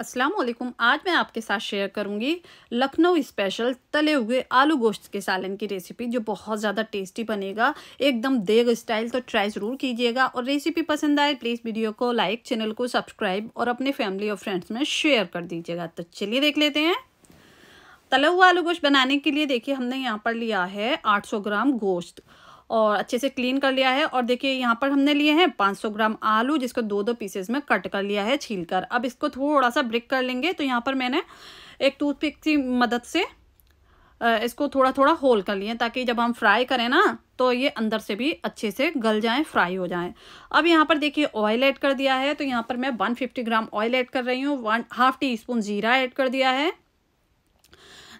अस्सलाम वालेकुम आज मैं आपके साथ शेयर करूंगी लखनऊ स्पेशल तले हुए आलू गोश्त के सालन की रेसिपी जो बहुत ज़्यादा टेस्टी बनेगा एकदम देग स्टाइल तो ट्राई ज़रूर कीजिएगा और रेसिपी पसंद आए प्लीज़ वीडियो को लाइक चैनल को सब्सक्राइब और अपने फैमिली और फ्रेंड्स में शेयर कर दीजिएगा तो चलिए देख लेते हैं तला हुआ आलू गोश्त बनाने के लिए देखिए हमने यहाँ पर लिया है सौ ग्राम गोश्त और अच्छे से क्लीन कर लिया है और देखिए यहाँ पर हमने लिए हैं 500 ग्राम आलू जिसको दो दो पीसेस में कट कर लिया है छील कर अब इसको थोड़ा सा ब्रिक कर लेंगे तो यहाँ पर मैंने एक टूथपिक की मदद से इसको थोड़ा थोड़ा होल कर लिए ताकि जब हम फ्राई करें ना तो ये अंदर से भी अच्छे से गल जाएँ फ्राई हो जाएँ अब यहाँ पर देखिए ऑयल ऐड कर दिया है तो यहाँ पर मैं 150 ग्राम ऑयल ऐड कर रही हूँ वन हाफ टी स्पून जीरा ऐड कर दिया है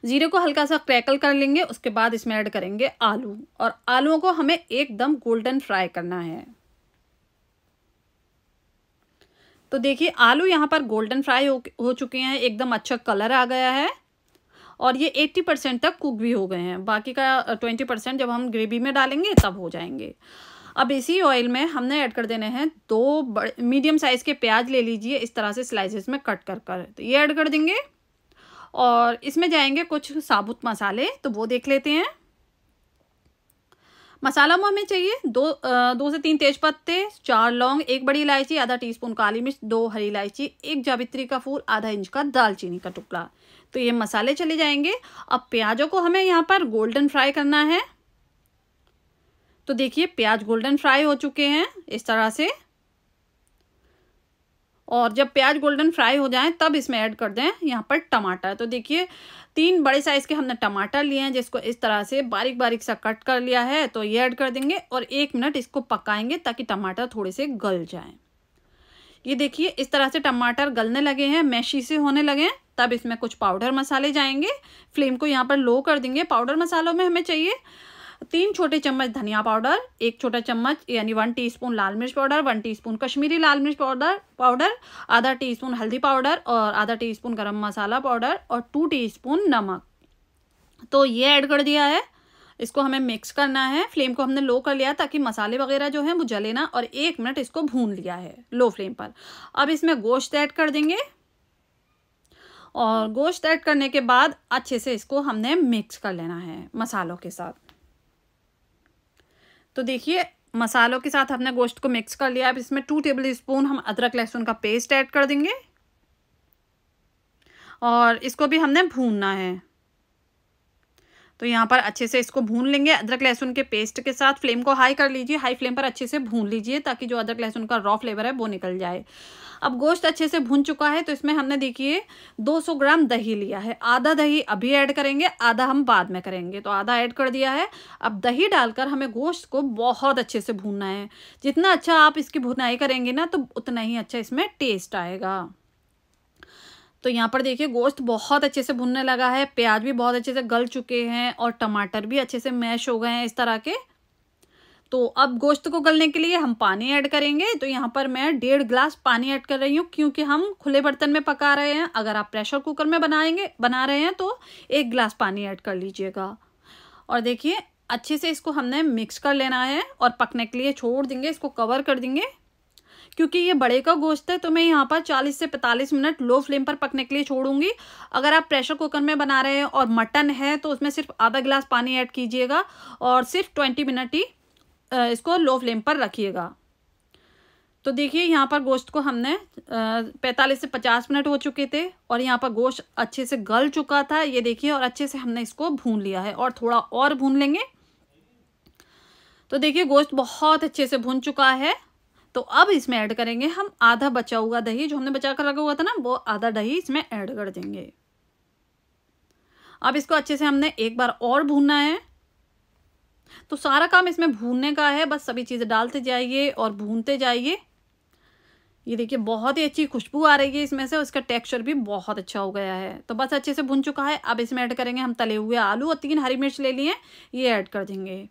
जीरे को हल्का सा क्रैकल कर लेंगे उसके बाद इसमें ऐड करेंगे आलू और आलूओं को हमें एकदम गोल्डन फ्राई करना है तो देखिए आलू यहाँ पर गोल्डन फ्राई हो, हो चुके हैं एकदम अच्छा कलर आ गया है और ये एट्टी परसेंट तक कुक भी हो गए हैं बाकी का ट्वेंटी परसेंट जब हम ग्रेवी में डालेंगे तब हो जाएंगे अब इसी ऑयल में हमने ऐड कर देने हैं दो मीडियम साइज़ के प्याज ले लीजिए इस तरह से स्लाइसेस में कट कर कर तो ये ऐड कर देंगे और इसमें जाएंगे कुछ साबुत मसाले तो वो देख लेते हैं मसाला में हमें चाहिए दो आ, दो से तीन तेज पत्ते चार लौंग एक बड़ी इलायची आधा टीस्पून काली मिर्च दो हरी इलायची एक जावित्री का फूल आधा इंच का दालचीनी का टुकड़ा तो ये मसाले चले जाएंगे अब प्याजों को हमें यहाँ पर गोल्डन फ्राई करना है तो देखिए प्याज गोल्डन फ्राई हो चुके हैं इस तरह से और जब प्याज गोल्डन फ्राई हो जाए तब इसमें ऐड कर दें यहाँ पर टमाटर तो देखिए तीन बड़े साइज़ के हमने टमाटर लिए हैं जिसको इस तरह से बारीक बारीक सा कट कर लिया है तो ये ऐड कर देंगे और एक मिनट इसको पकाएंगे ताकि टमाटर थोड़े से गल जाएँ ये देखिए इस तरह से टमाटर गलने लगे हैं मैशी से होने लगे हैं तब इसमें कुछ पाउडर मसाले जाएंगे फ्लेम को यहाँ पर लो कर देंगे पाउडर मसालों में हमें चाहिए तीन छोटे चम्मच धनिया पाउडर एक छोटा चम्मच यानी वन टीस्पून लाल मिर्च पाउडर वन टीस्पून कश्मीरी लाल मिर्च पाउडर पाउडर आधा टीस्पून हल्दी पाउडर और आधा टीस्पून गरम मसाला पाउडर और टू टीस्पून नमक तो ये ऐड कर दिया है इसको हमें मिक्स करना है फ्लेम को हमने लो कर लिया ताकि मसाले वगैरह जो है वो जले ना और एक मिनट इसको भून लिया है लो फ्लेम पर अब इसमें गोश्त ऐड कर देंगे और गोश्त ऐड करने के बाद अच्छे से इसको हमने मिक्स कर लेना है मसालों के साथ तो देखिए मसालों के साथ हमने गोश्त को मिक्स कर लिया अब इसमें टू टेबल स्पून हम अदरक लहसुन का पेस्ट ऐड कर देंगे और इसको भी हमने भूनना है तो यहाँ पर अच्छे से इसको भून लेंगे अदरक लहसुन के पेस्ट के साथ फ्लेम को हाई कर लीजिए हाई फ्लेम पर अच्छे से भून लीजिए ताकि जो अदरक लहसुन का रॉ फ्लेवर है वो निकल जाए अब गोश्त अच्छे से भून चुका है तो इसमें हमने देखिए 200 ग्राम दही लिया है आधा दही अभी ऐड करेंगे आधा हम बाद में करेंगे तो आधा ऐड कर दिया है अब दही डालकर हमें गोश्त को बहुत अच्छे से भूनना है जितना अच्छा आप इसकी भुनाई करेंगे ना तो उतना ही अच्छा इसमें टेस्ट आएगा तो यहाँ पर देखिए गोश्त बहुत अच्छे से भुनने लगा है प्याज भी बहुत अच्छे से गल चुके हैं और टमाटर भी अच्छे से मैश हो गए हैं इस तरह के तो अब गोश्त को गलने के लिए हम पानी ऐड करेंगे तो यहाँ पर मैं डेढ़ ग्लास पानी ऐड कर रही हूँ क्योंकि हम खुले बर्तन में पका रहे हैं अगर आप प्रेशर कुकर में बनाएंगे बना रहे हैं तो एक गिलास पानी ऐड कर लीजिएगा और देखिए अच्छे से इसको हमने मिक्स कर लेना है और पकने के लिए छोड़ देंगे इसको कवर कर देंगे क्योंकि ये बड़े का गोश्त है तो मैं यहाँ पर चालीस से पैंतालीस मिनट लो फ्लेम पर पकने के लिए छोड़ूंगी अगर आप प्रेशर कुकर में बना रहे हैं और मटन है तो उसमें सिर्फ आधा गिलास पानी ऐड कीजिएगा और सिर्फ ट्वेंटी मिनट ही इसको लो फ्लेम पर रखिएगा तो देखिए यहाँ पर गोश्त को हमने पैंतालीस से पचास मिनट हो चुके थे और यहाँ पर गोश्त अच्छे से गल चुका था ये देखिए और अच्छे से हमने इसको भून लिया है और थोड़ा और भून लेंगे तो देखिए गोश्त बहुत अच्छे से भून चुका है तो अब इसमें ऐड करेंगे हम आधा बचा हुआ दही जो हमने बचा कर रखा हुआ था ना वो आधा दही इसमें ऐड कर देंगे अब इसको अच्छे से हमने एक बार और भूनना है तो सारा काम इसमें भूनने का है बस सभी चीज़ें डालते जाइए और भूनते जाइए ये देखिए बहुत ही अच्छी खुशबू आ रही है इसमें से उसका टेक्सचर भी बहुत अच्छा हो गया है तो बस अच्छे से भुन चुका है अब इसमें ऐड करेंगे हम तले हुए आलू और तीन हरी मिर्च ले लिए ये ऐड कर देंगे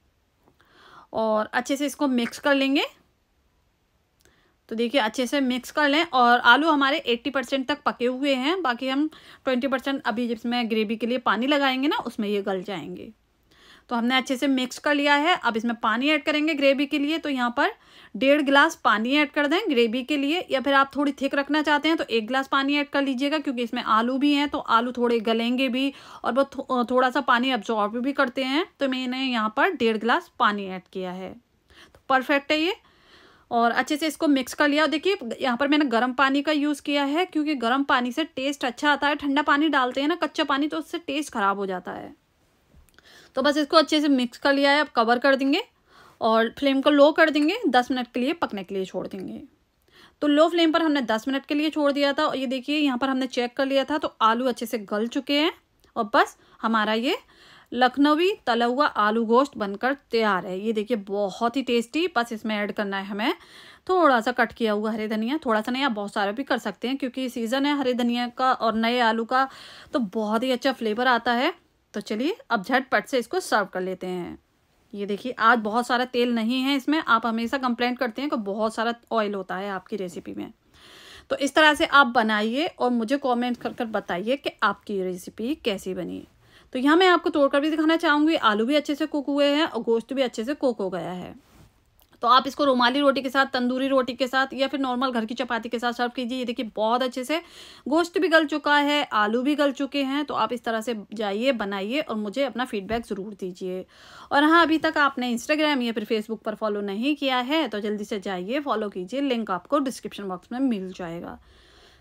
और अच्छे से इसको मिक्स कर लेंगे तो देखिए अच्छे से मिक्स कर लें और आलू हमारे 80 परसेंट तक पके हुए हैं बाकी हम 20 परसेंट अभी जिसमें ग्रेवी के लिए पानी लगाएंगे ना उसमें ये गल जाएंगे तो हमने अच्छे से मिक्स कर लिया है अब इसमें पानी ऐड करेंगे ग्रेवी के लिए तो यहाँ पर डेढ़ गिलास पानी ऐड कर दें ग्रेवी के लिए या फिर आप थोड़ी थिक रखना चाहते हैं तो एक गिलास पानी ऐड कर लीजिएगा क्योंकि इसमें आलू भी हैं तो आलू थोड़े गलेंगे भी और वो थो, थोड़ा सा पानी अब्जॉर्ब भी करते हैं तो मैंने यहाँ पर डेढ़ गिलास पानी ऐड किया है तो परफेक्ट है ये और अच्छे से इसको मिक्स कर लिया और देखिए यहाँ पर मैंने गर्म पानी का यूज़ किया है क्योंकि गर्म पानी से टेस्ट अच्छा आता है ठंडा पानी डालते हैं ना कच्चा पानी तो उससे टेस्ट ख़राब हो जाता है तो बस इसको अच्छे से मिक्स कर लिया है अब कवर कर देंगे और फ्लेम को लो कर देंगे दस मिनट के लिए पकने के लिए छोड़ देंगे तो लो फ्लेम पर हमने दस मिनट के लिए छोड़ दिया था और ये देखिए यहाँ पर हमने चेक कर लिया था तो आलू अच्छे से गल चुके हैं और बस हमारा ये लखनवी तला हुआ आलू गोश्त बनकर तैयार है ये देखिए बहुत ही टेस्टी बस इसमें ऐड करना है हमें थोड़ा सा कट किया हुआ हरे धनिया थोड़ा सा नहीं आप बहुत सारा भी कर सकते हैं क्योंकि सीज़न है हरे धनिया का और नए आलू का तो बहुत ही अच्छा फ्लेवर आता है तो चलिए अब झटपट से इसको सर्व कर लेते हैं ये देखिए आज बहुत सारा तेल नहीं है इसमें आप हमेशा कंप्लेंट करते हैं कि बहुत सारा ऑयल होता है आपकी रेसिपी में तो इस तरह से आप बनाइए और मुझे कमेंट कर कर बताइए कि आपकी रेसिपी कैसी बनी तो यहाँ मैं आपको तोड़कर भी दिखाना चाहूँगी आलू भी अच्छे से कुक हुए हैं और गोश्त भी अच्छे से कुक हो गया है तो आप इसको रुमाली रोटी के साथ तंदूरी रोटी के साथ या फिर नॉर्मल घर की चपाती के साथ सर्व कीजिए ये देखिए बहुत अच्छे से गोश्त भी गल चुका है आलू भी गल चुके हैं तो आप इस तरह से जाइए बनाइए और मुझे अपना फीडबैक ज़रूर दीजिए और हाँ अभी तक आपने इंस्टाग्राम या फिर फेसबुक पर फॉलो नहीं किया है तो जल्दी से जाइए फॉलो कीजिए लिंक आपको डिस्क्रिप्शन बॉक्स में मिल जाएगा